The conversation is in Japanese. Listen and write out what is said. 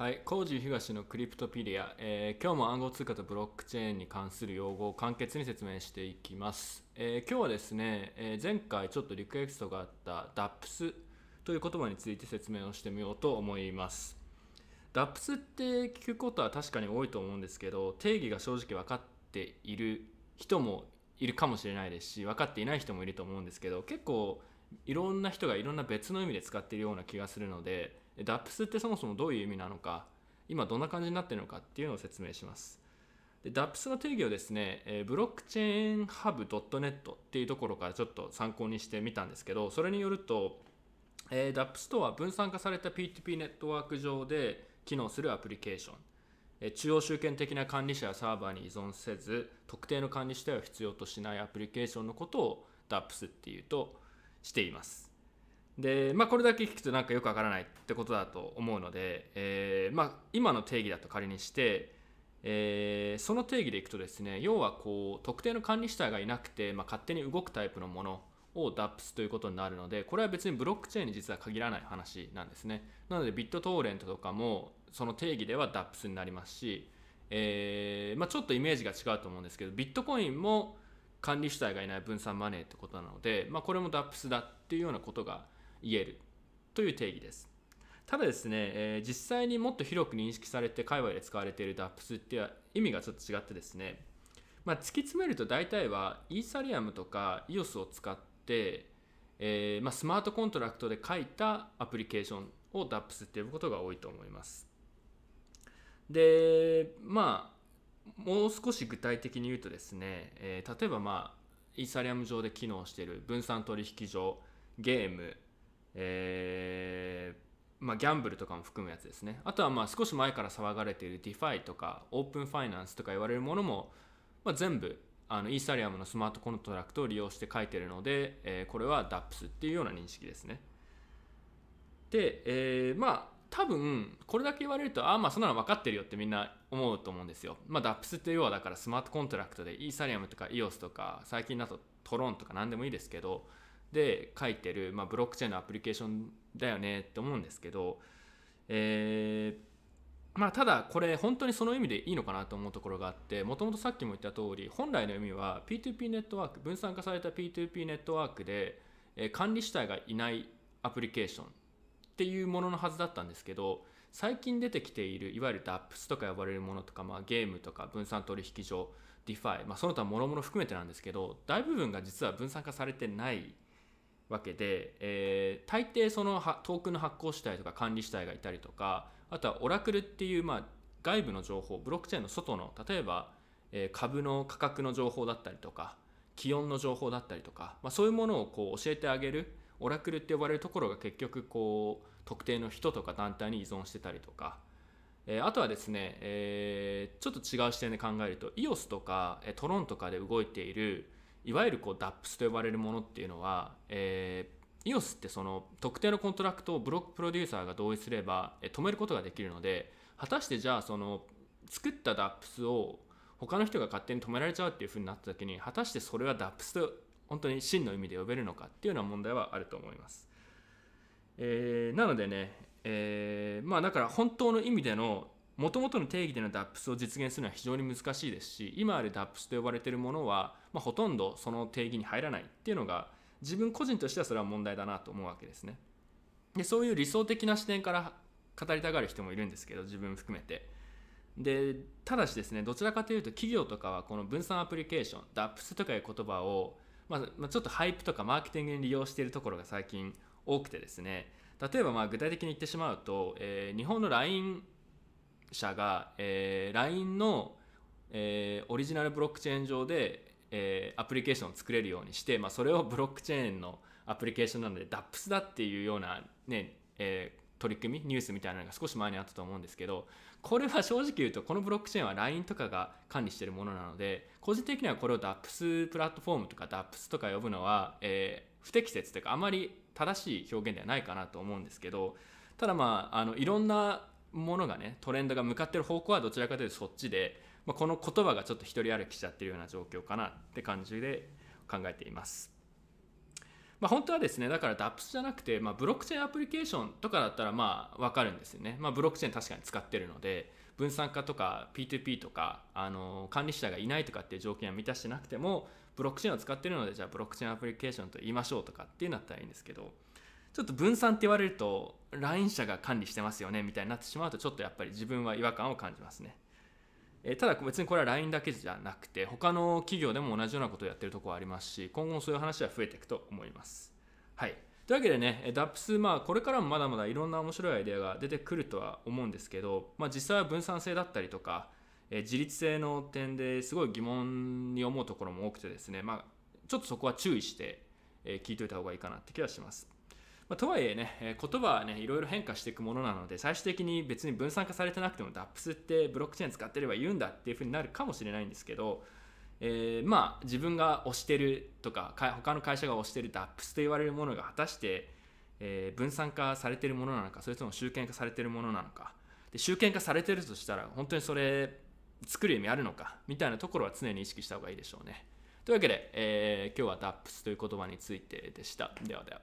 はい、工事東のクリプトピリア、えー、今日も暗号通貨とブロックチェーンに関する用語を簡潔に説明していきます、えー、今日はですね、えー、前回ちょっとリクエストがあった DAPS という言葉について説明をしてみようと思います DAPS って聞くことは確かに多いと思うんですけど定義が正直分かっている人もいるかもしれないですし分かっていない人もいると思うんですけど結構いろんな人がいろんな別の意味で使っているような気がするのでダップスってそもそもどういう意味なのか今どんな感じになってるのかっていうのを説明しますで DAPS の定義をですね、えブロックチェーンハブ .net っていうところからちょっと参考にしてみたんですけどそれによると、え DAPS とは分散化された P2P ネットワーク上で機能するアプリケーション、え中央集権的な管理者やサーバーに依存せず特定の管理主体を必要としないアプリケーションのことを DAPS っていうとしていますで、まあ、これだけ聞くとなんかよくわからないってことだと思うので、えー、まあ、今の定義だと仮にして、えー、その定義でいくとですね要はこう特定の管理主体がいなくて、まあ、勝手に動くタイプのものを DAPS ということになるのでこれは別にブロックチェーンに実は限らない話なんですねなのでビットトーレントとかもその定義では DAPS になりますし、えー、まあ、ちょっとイメージが違うと思うんですけどビットコインも管理主体がいない分散マネーってことなので、まあ、これも DAPS だっていうようなことが言えるという定義です。ただですね、えー、実際にもっと広く認識されて界隈で使われている DAPS っては意味がちょっと違ってですね、まあ、突き詰めると大体はイーサリアムとか EOS を使って、えー、まあ、スマートコントラクトで書いたアプリケーションを DAPS って呼ぶことが多いと思います。でまあもう少し具体的に言うとですね、えー、例えばまあイーサリアム上で機能している分散取引所ゲームえー、まあ、ギャンブルとかも含むやつですねあとはまあ少し前から騒がれているディファイとかオープンファイナンスとか言われるものも、まあ、全部あのイーサリアムのスマートコントラクトを利用して書いてるので、えー、これは DAPS っていうような認識ですねで、えー、まあ多分これだけ言われるとああまあそんなの分かってるよってみんな思うと思うんですよまあ DAPS って要はだからスマートコントラクトでイーサリアムとか EOS とか最近だとトロンとか何でもいいですけどで書いてる、まあ、ブロックチェーンのアプリケーションだよねって思うんですけど、えー、まあ、ただこれ本当にその意味でいいのかなと思うところがあってもともとさっきも言った通り本来の意味は P2P ネットワーク分散化された P2P ネットワークで、えー、管理主体がいないアプリケーションっていうもののはずだったんですけど最近出てきているいわゆる DApps とか呼ばれるものとか、まあ、ゲームとか分散取引所 DeFi、まあ、その他もろもろ含めてなんですけど大部分が実は分散化されてないわけで、えー、大抵そのトークンの発行主体とか管理主体がいたりとかあとはオラクルっていう、まあ、外部の情報ブロックチェーンの外の例えば、えー、株の価格の情報だったりとか気温の情報だったりとか、まあ、そういうものをこう教えてあげるオラクルって呼ばれるところが結局こう特定の人とか団体に依存してたりとか、えー、あとはですね、えー、ちょっと違う視点で考えると EOS とかトロンとかで動いているいわゆるこう DAPS と呼ばれるものっていうのは、えー、EOS ってその特定のコントラクトをブロックプロデューサーが同意すれば止めることができるので果たしてじゃあその作った DAPS を他の人が勝手に止められちゃうっていうふうになった時に果たしてそれは DAPS と本当に真の意味で呼べるのかっていうような問題はあると思います。えー、なのでね、えー、まあだから本当の意味でのもともとの定義での DAPS を実現するのは非常に難しいですし今ある DAPS と呼ばれているものは、まあ、ほとんどその定義に入らないっていうのが自分個人としてはそれは問題だなと思うわけですねでそういう理想的な視点から語りたがる人もいるんですけど自分含めてでただしですねどちらかというと企業とかはこの分散アプリケーション DAPS とかいう言葉を、まあ、ちょっとハイプとかマーケティングに利用しているところが最近多くてですね例えばまあ具体的に言ってしまうと、えー、日本の LINE 社が、えー、LINE の、えー、オリジナルブロックチェーン上で、えー、アプリケーションを作れるようにして、まあ、それをブロックチェーンのアプリケーションなので DAPS だっていうようなね、えー、取り組みニュースみたいなのが少し前にあったと思うんですけどこれは正直言うとこのブロックチェーンは LINE とかが管理してるものなので個人的にはこれを DAPS プラットフォームとか DAPS とか呼ぶのは、えー、不適切というかあまり正しい表現ではないかなと思うんですけどただまああのいろんなものがねトレンドが向かってる方向はどちらかというとそっちで、まあ、この言葉がちょっと一人歩きしちゃってるような状況かなって感じで考えています。まあ、本当はですねだから d a p s じゃなくて、まあ、ブロックチェーンアプリケーションとかだったらまあ分かるんですよね、まあ、ブロックチェーン確かに使ってるので分散化とか P2P とかあの管理者がいないとかっていう条件は満たしてなくてもブロックチェーンを使ってるのでじゃあブロックチェーンアプリケーションと言いましょうとかっていうなったらいいんですけどちょっと分散って言われると LINE 社が管理してますよねみたいになってしまうとちょっとやっぱり自分は違和感を感じますね。えただ別にこれは LINE だけじゃなくて他の企業でも同じようなことをやってるところありますし今後もそういう話は増えていくと思います。はいというわけでね、DAPS、まあ、これからもまだまだいろんな面白いアイデアが出てくるとは思うんですけど、まあ、実際は分散性だったりとか、え自立性の点ですごい疑問に思うところも多くてですね、まあ、ちょっとそこは注意して、え聞いといた方がいいかなって気はします。まあ、とはいえね、言葉はね、いろいろ変化していくものなので、最終的に別に分散化されてなくても DAPS ってブロックチェーン使ってれば言うんだっていうふうになるかもしれないんですけど、えー、まあ自分が推してるとか他の会社が推してる DAPS と言われるものが果たして、えー、分散化されてるものなのかそれとも集権化されてるものなのかで集権化されてるとしたら本当にそれ作る意味あるのかみたいなところは常に意識した方がいいでしょうねというわけで、えー、今日は DAPS という言葉についてでしたではでは